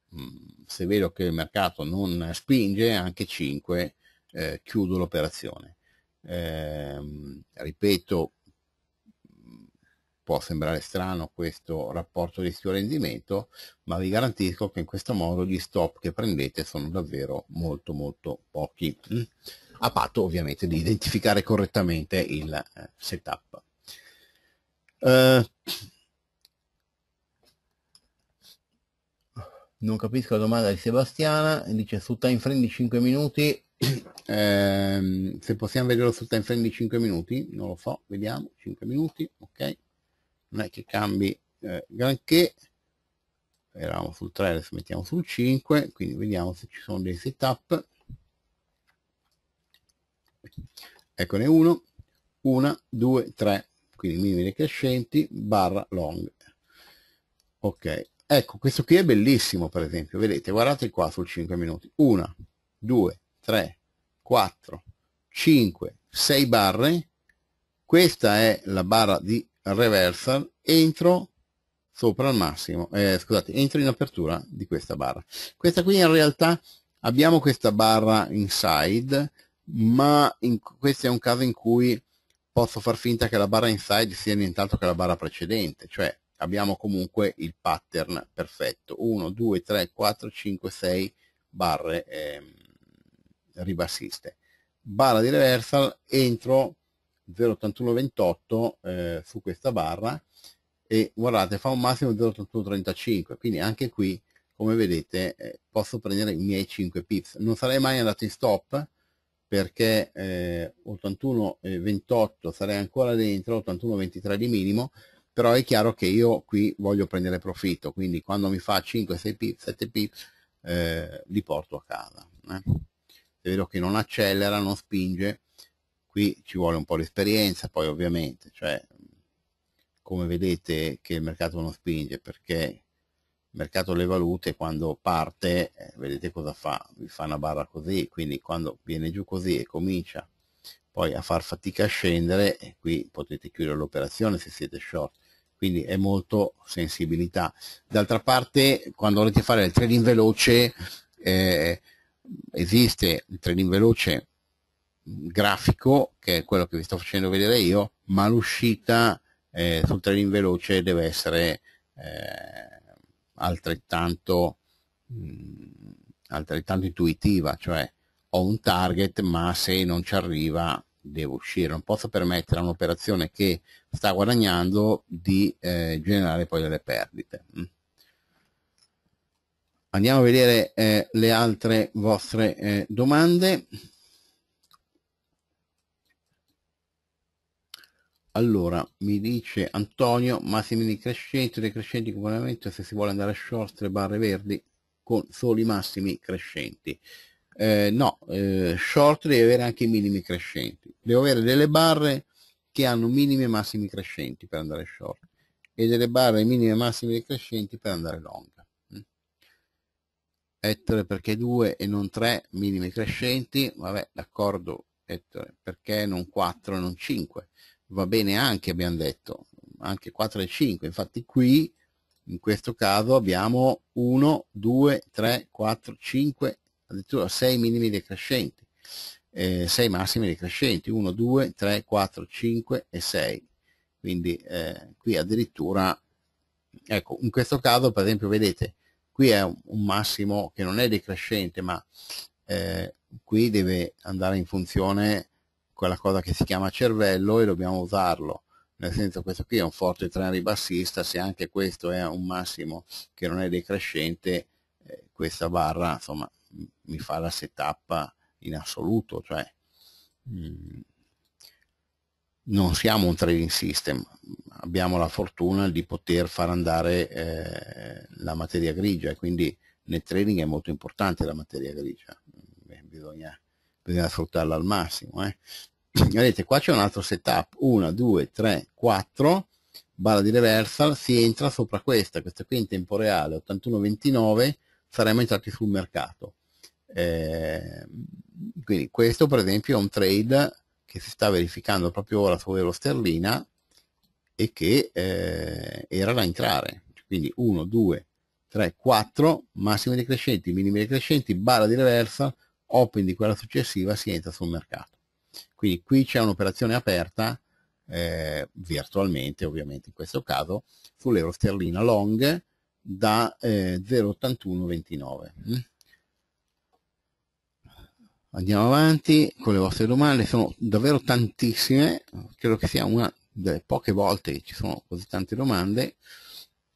Speaker 1: mh, mm, se vedo che il mercato non spinge, anche 5 eh, chiudo l'operazione. Eh, ripeto, può sembrare strano questo rapporto rischio-rendimento, ma vi garantisco che in questo modo gli stop che prendete sono davvero molto molto pochi, mm? a patto ovviamente di identificare correttamente il eh, setup. Eh, non capisco la domanda di Sebastiana, dice su time frame di 5 minuti, eh, se possiamo vederlo sul time frame di 5 minuti, non lo so, vediamo, 5 minuti, ok, non è che cambi eh, granché, eravamo sul 3, adesso mettiamo sul 5, quindi vediamo se ci sono dei setup, eccone uno, 1, 2, 3, quindi minimi decrescenti, barra long, ok, Ecco, questo qui è bellissimo, per esempio, vedete, guardate qua sul 5 minuti. 1, 2, 3, 4, 5, 6 barre. Questa è la barra di reversal. Entro sopra al massimo, eh, scusate, entro in apertura di questa barra. Questa qui in realtà abbiamo questa barra inside, ma in, questo è un caso in cui posso far finta che la barra inside sia nient'altro che la barra precedente, cioè abbiamo comunque il pattern perfetto 1 2 3 4 5 6 barre eh, ribassiste barra di reversal entro 0,8128 eh, su questa barra e guardate fa un massimo 0,8135 quindi anche qui come vedete eh, posso prendere i miei 5 pips non sarei mai andato in stop perché eh, 81,28 sarei ancora dentro 81,23 di minimo però è chiaro che io qui voglio prendere profitto, quindi quando mi fa 5, 6 p, 7 p eh, li porto a casa. Eh. Se vedo che non accelera, non spinge, qui ci vuole un po' di esperienza poi ovviamente, cioè come vedete che il mercato non spinge perché il mercato delle valute quando parte eh, vedete cosa fa vi fa una barra così quindi quando viene giù così e comincia poi a far fatica a scendere eh, qui potete chiudere l'operazione se siete short quindi è molto sensibilità. D'altra parte, quando volete fare il trading veloce, eh, esiste il trading veloce grafico, che è quello che vi sto facendo vedere io, ma l'uscita eh, sul trading veloce deve essere eh, altrettanto, mh, mm, altrettanto intuitiva, cioè ho un target, ma se non ci arriva devo uscire, non posso permettere a un'operazione che sta guadagnando di eh, generare poi delle perdite. Mm. Andiamo a vedere eh, le altre vostre eh, domande. Allora, mi dice Antonio, massimi decrescenti o decrescenti completamente se si vuole andare a short le barre verdi con soli massimi crescenti eh, no, eh, short deve avere anche i minimi crescenti, devo avere delle barre che hanno minimi e massimi crescenti per andare short e delle barre minime e massimi crescenti per andare long. Mm. Ettore perché 2 e non 3 minimi crescenti, vabbè d'accordo Ettore, perché non 4 e non 5? Va bene anche abbiamo detto, anche 4 e 5, infatti qui in questo caso abbiamo 1, 2, 3, 4, 5 addirittura 6 minimi decrescenti, eh, 6 massimi decrescenti, 1, 2, 3, 4, 5 e 6. Quindi eh, qui addirittura, ecco, in questo caso per esempio vedete, qui è un massimo che non è decrescente, ma eh, qui deve andare in funzione quella cosa che si chiama cervello e dobbiamo usarlo nel senso questo qui è un forte trend ribassista, se anche questo è un massimo che non è decrescente, eh, questa barra insomma mi fa la setup in assoluto, cioè mm, non siamo un trading system, abbiamo la fortuna di poter far andare eh, la materia grigia e quindi nel trading è molto importante la materia grigia, Beh, bisogna, bisogna, sfruttarla al massimo. Eh. Vedete, qua c'è un altro setup, 1, 2, 3, 4, barra di reversal, si entra sopra questa, questa qui in tempo reale, 81-29, saremmo entrati sul mercato. Ehm, quindi questo per esempio è un trade che si sta verificando proprio ora su euro sterlina e che eh, era da entrare. Quindi 1, 2, 3, 4, massimi decrescenti, minimi decrescenti, barra di reversa, open di quella successiva si entra sul mercato. Quindi qui c'è un'operazione aperta eh, virtualmente ovviamente in questo caso sull'euro sterlina long da eh, 0,8129. Mm? andiamo avanti con le vostre domande, sono davvero tantissime, credo che sia una delle poche volte che ci sono così tante domande.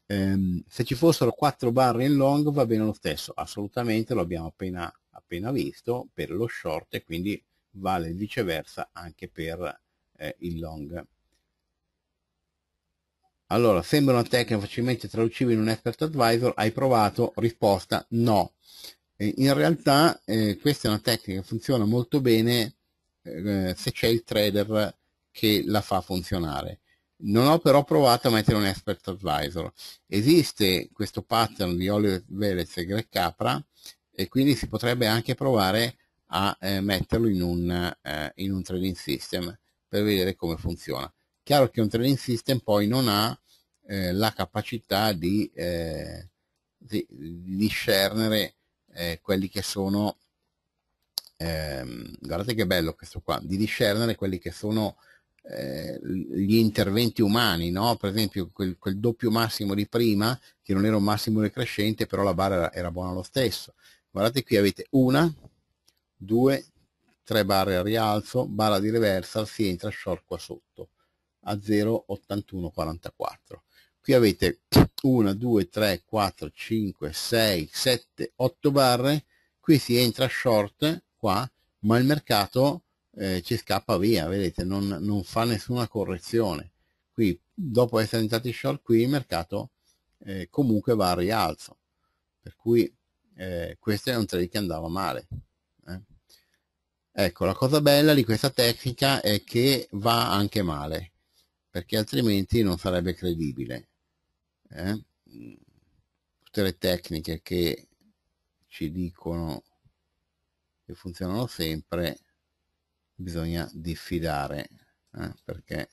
Speaker 1: Eh, se ci fossero quattro barre in long va bene lo stesso, assolutamente lo abbiamo appena, appena visto per lo short e quindi vale viceversa anche per eh, il long. Allora, sembra una tecnica facilmente traducibile in un expert advisor, hai provato? Risposta no in realtà eh, questa è una tecnica che funziona molto bene eh, se c'è il trader che la fa funzionare. Non ho però provato a mettere un expert advisor. Esiste questo pattern di Oliver Velez e Greg Capra e quindi si potrebbe anche provare a eh, metterlo in un, eh, in un trading system per vedere come funziona. Chiaro che un trading system poi non ha eh, la capacità di, eh, di, di discernere eh, quelli che sono, ehm, guardate che bello questo qua, di discernere quelli che sono eh, gli interventi umani, no? per esempio quel, quel, doppio massimo di prima, che non era un massimo decrescente, però la barra era, era buona lo stesso. Guardate qui avete una, due, tre barre a rialzo, barra di reversal, si entra short qua sotto a 0 81 44 qui avete 1 2 3 4 5 6 7 8 barre qui si entra short qua ma il mercato eh, ci scappa via vedete non, non, fa nessuna correzione qui dopo essere entrati short qui il mercato eh, comunque va a rialzo per cui eh, questo è un trade che andava male eh. ecco la cosa bella di questa tecnica è che va anche male perché altrimenti non sarebbe credibile eh? tutte le tecniche che ci dicono che funzionano sempre bisogna diffidare eh? perché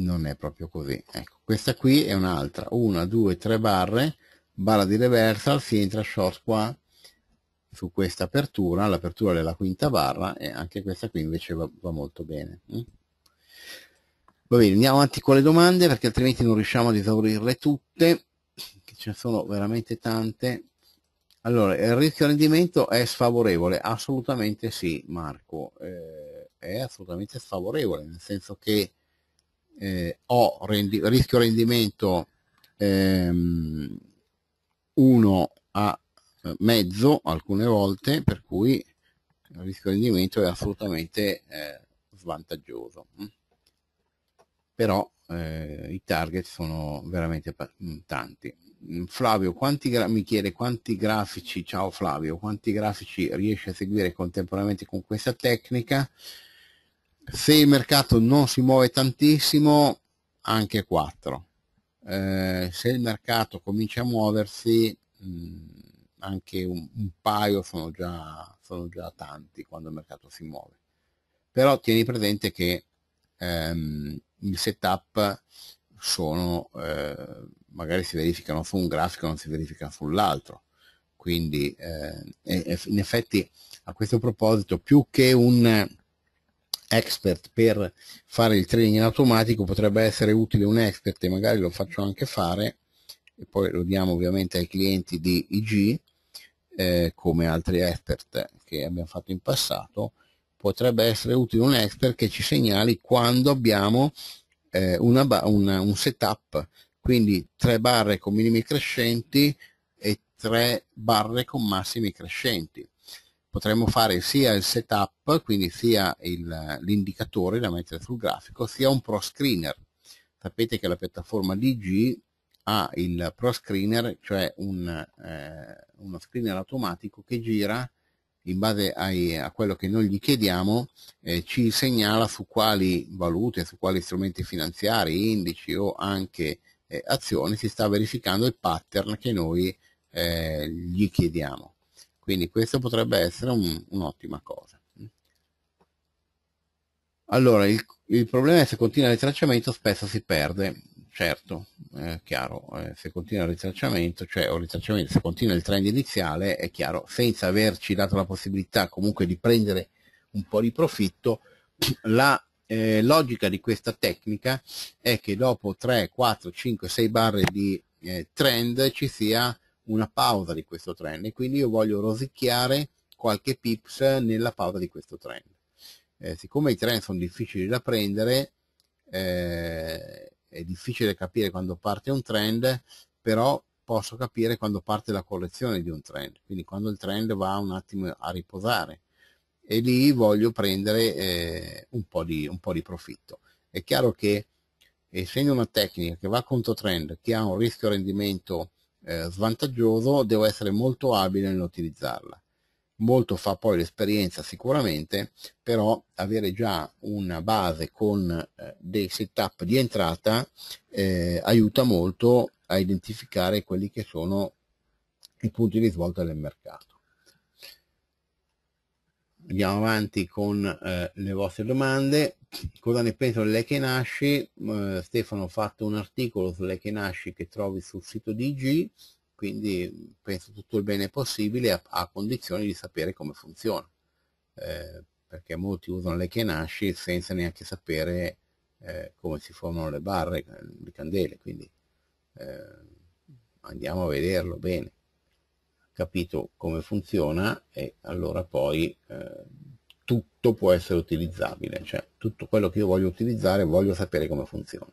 Speaker 1: non è proprio così ecco questa qui è un'altra una due tre barre barra di reversal si entra short qua su questa apertura l'apertura della quinta barra e anche questa qui invece va, va molto bene eh? Va bene, andiamo avanti con le domande perché altrimenti non riusciamo ad esaurirle tutte, che ce ne sono veramente tante. Allora, il rischio rendimento è sfavorevole? Assolutamente sì, Marco, eh, è assolutamente sfavorevole, nel senso che eh, ho rendi, rischio rendimento 1 ehm, a mezzo alcune volte, per cui il rischio rendimento è assolutamente eh, svantaggioso però eh, i target sono veramente mm, tanti. Mm, Flavio, quanti mi chiede quanti grafici, ciao Flavio, quanti grafici riesce a seguire contemporaneamente con questa tecnica? Se il mercato non si muove tantissimo, anche 4. Eh, se il mercato comincia a muoversi, mh, mm, anche un, un paio sono già, sono già tanti quando il mercato si muove. Però tieni presente che ehm, il setup sono, eh, magari si verificano su un grafico, non si verificano sull'altro. Quindi eh, in effetti a questo proposito, più che un expert per fare il training in automatico, potrebbe essere utile un expert e magari lo faccio anche fare, e poi lo diamo ovviamente ai clienti di IG, eh, come altri expert che abbiamo fatto in passato, potrebbe essere utile un expert che ci segnali quando abbiamo eh, una, una, un setup, quindi tre barre con minimi crescenti e tre barre con massimi crescenti. Potremmo fare sia il setup, quindi sia l'indicatore da mettere sul grafico, sia un pro screener. Sapete che la piattaforma DG ha il pro screener, cioè un, eh, uno screener automatico che gira in base ai, a quello che noi gli chiediamo, eh, ci segnala su quali valute, su quali strumenti finanziari, indici o anche eh, azioni si sta verificando il pattern che noi eh, gli chiediamo. Quindi questo potrebbe essere un, un'ottima cosa. Allora, il, il problema è se continua il tracciamento spesso si perde certo, è chiaro, eh, se continua il ritracciamento, cioè o ritracciamento, se continua il trend iniziale, è chiaro, senza averci dato la possibilità comunque di prendere un po' di profitto, la eh, logica di questa tecnica è che dopo 3, 4, 5, 6 barre di eh, trend ci sia una pausa di questo trend e quindi io voglio rosicchiare qualche pips nella pausa di questo trend. Eh, siccome i trend sono difficili da prendere, eh, è difficile capire quando parte un trend, però posso capire quando parte la correzione di un trend, quindi quando il trend va un attimo a riposare e lì voglio prendere eh, un, po di, un, po di, profitto. È chiaro che essendo una tecnica che va contro trend, che ha un rischio rendimento eh, svantaggioso, devo essere molto abile nell'utilizzarla molto fa poi l'esperienza sicuramente, però avere già una base con eh, dei setup di entrata eh, aiuta molto a identificare quelli che sono i punti di svolta del mercato. Andiamo avanti con eh, le vostre domande. Cosa ne penso delle Kenasci? Eh, Stefano ha fatto un articolo sulle che nasci che trovi sul sito di G quindi penso tutto il bene possibile a, a condizione di sapere come funziona, eh, perché molti usano le Kenashi senza neanche sapere eh, come si formano le barre, eh, le candele, quindi eh, andiamo a vederlo bene capito come funziona e allora poi eh, tutto può essere utilizzabile, cioè tutto quello che io voglio utilizzare voglio sapere come funziona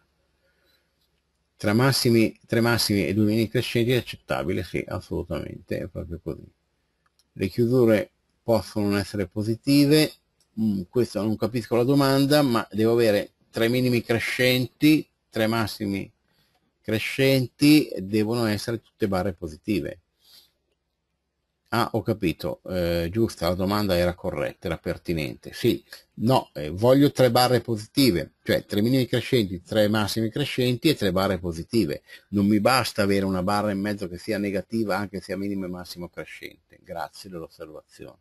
Speaker 1: tra massimi, tre massimi e due minimi crescenti è accettabile, sì, assolutamente, è proprio così. Le chiusure possono essere positive, mm, questo non capisco la domanda, ma devo avere tre minimi crescenti, tre massimi crescenti, devono essere tutte barre positive. Ah, ho capito, eh, giusta, la domanda era corretta, era pertinente. Sì, no, eh, voglio tre barre positive, cioè tre minimi crescenti, tre massimi crescenti e tre barre positive. Non mi basta avere una barra in mezzo che sia negativa anche se a minimo e massimo crescente. Grazie dell'osservazione.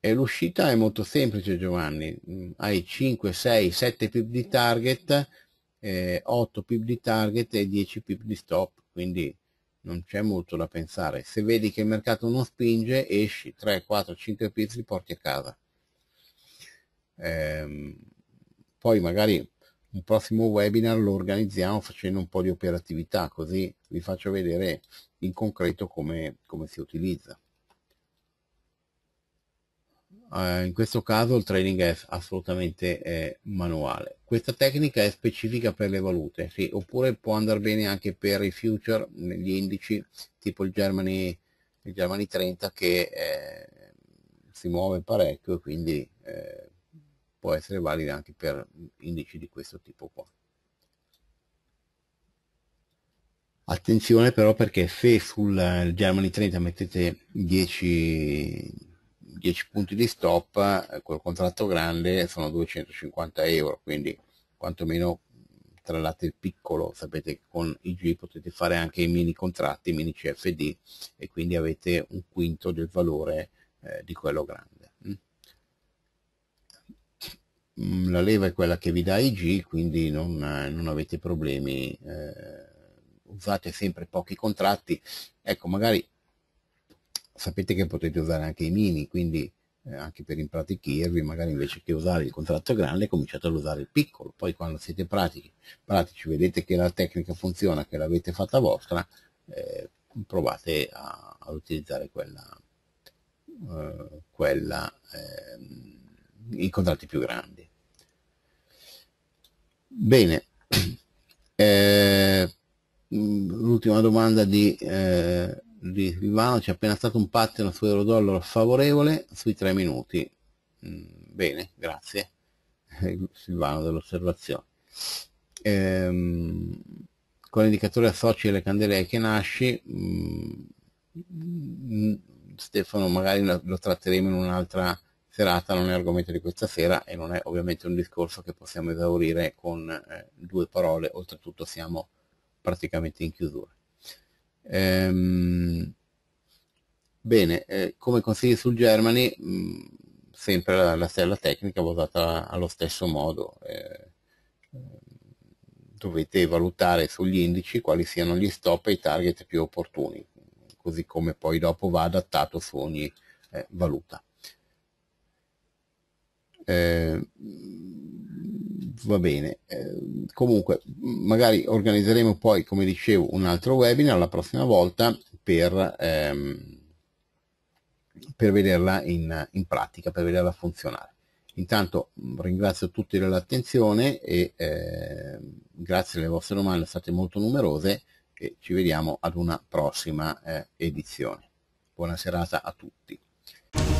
Speaker 1: E l'uscita è molto semplice Giovanni, mm, hai 5, 6, 7 pip di target, eh, 8 pip di target e 10 pip di stop, quindi non c'è molto da pensare. Se vedi che il mercato non spinge, esci 3, 4, 5 pips li porti a casa. Ehm, poi magari un prossimo webinar lo organizziamo facendo un po' di operatività, così vi faccio vedere in concreto come, come si utilizza eh, in questo caso il trading è assolutamente eh, manuale questa tecnica è specifica per le valute sì, oppure può andare bene anche per i future negli indici tipo il Germany, il Germany 30 che eh, si muove parecchio e quindi eh, può essere valida anche per indici di questo tipo qua attenzione però perché se sul eh, Germany 30 mettete 10 10 punti di stop, eh, col contratto grande sono 250 euro, quindi quantomeno tra l'altro il piccolo, sapete che con IG potete fare anche i mini contratti, i mini CFD e quindi avete un quinto del valore eh, di quello grande. Mm. mm la leva è quella che vi dà IG, quindi non, eh, non avete problemi, eh, usate sempre pochi contratti, ecco magari sapete che potete usare anche i mini, quindi eh, anche per impratichirvi, magari invece che usare il contratto grande cominciate ad usare il piccolo, poi quando siete pratici, pratici vedete che la tecnica funziona, che l'avete fatta vostra, eh, provate a, ad utilizzare quella, eh, quella ehm, i contratti più grandi. Bene, eh, mm, l'ultima domanda di eh, di Silvano c'è appena stato un pattern su euro dollaro favorevole sui 3 minuti mm, bene grazie eh, Silvano dell'osservazione ehm, con l'indicatore associ alle candele che nasci mh, mm, mm, Stefano magari lo tratteremo in un'altra serata non è argomento di questa sera e non è ovviamente un discorso che possiamo esaurire con eh, due parole oltretutto siamo praticamente in chiusura Ehm, bene, eh, come consigli sul Germany, mh, mm, sempre la, la, stella tecnica va usata allo stesso modo. Eh, ehm, dovete valutare sugli indici quali siano gli stop e i target più opportuni, così come poi dopo va adattato su ogni eh, valuta. Eh, va bene. Eh, comunque, magari organizzeremo poi, come dicevo, un altro webinar la prossima volta per, ehm, per vederla in, in, pratica, per vederla funzionare. Intanto mm, ringrazio tutti dell'attenzione e eh, grazie alle vostre domande, state molto numerose e ci vediamo ad una prossima eh, edizione. Buona serata a tutti.